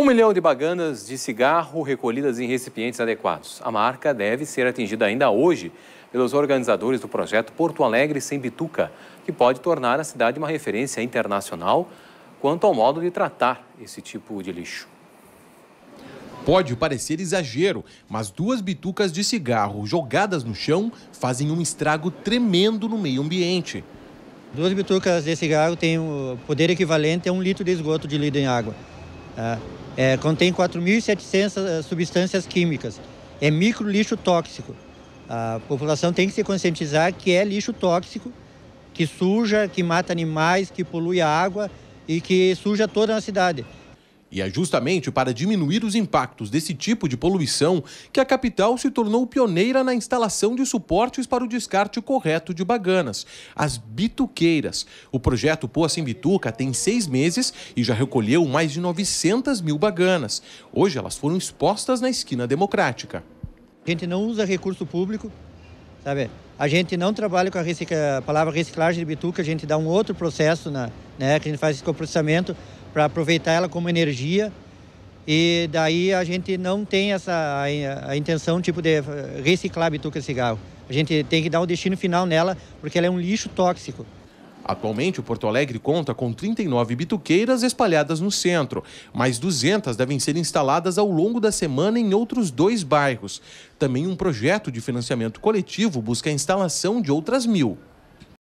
Um milhão de baganas de cigarro recolhidas em recipientes adequados. A marca deve ser atingida ainda hoje pelos organizadores do projeto Porto Alegre sem Bituca, que pode tornar a cidade uma referência internacional quanto ao modo de tratar esse tipo de lixo. Pode parecer exagero, mas duas bitucas de cigarro jogadas no chão fazem um estrago tremendo no meio ambiente. Duas bitucas de cigarro têm o poder equivalente a um litro de esgoto de lida em água. É. É, contém 4.700 eh, substâncias químicas. É micro lixo tóxico. A população tem que se conscientizar que é lixo tóxico, que suja, que mata animais, que polui a água e que suja toda a cidade. E é justamente para diminuir os impactos desse tipo de poluição que a capital se tornou pioneira na instalação de suportes para o descarte correto de baganas, as bituqueiras. O projeto Poa Bituca tem seis meses e já recolheu mais de 900 mil baganas. Hoje elas foram expostas na esquina democrática. A gente não usa recurso público, sabe? A gente não trabalha com a, recicla... a palavra reciclagem de bituca, a gente dá um outro processo, na, né, que a gente faz esse processamento para aproveitar ela como energia. E daí a gente não tem essa a, a intenção tipo de eh, reciclar bituca de cigarro. A gente tem que dar o destino final nela, porque ela é um lixo tóxico. Atualmente, o Porto Alegre conta com 39 bituqueiras espalhadas no centro. Mais 200 devem ser instaladas ao longo da semana em outros dois bairros. Também um projeto de financiamento coletivo busca a instalação de outras mil.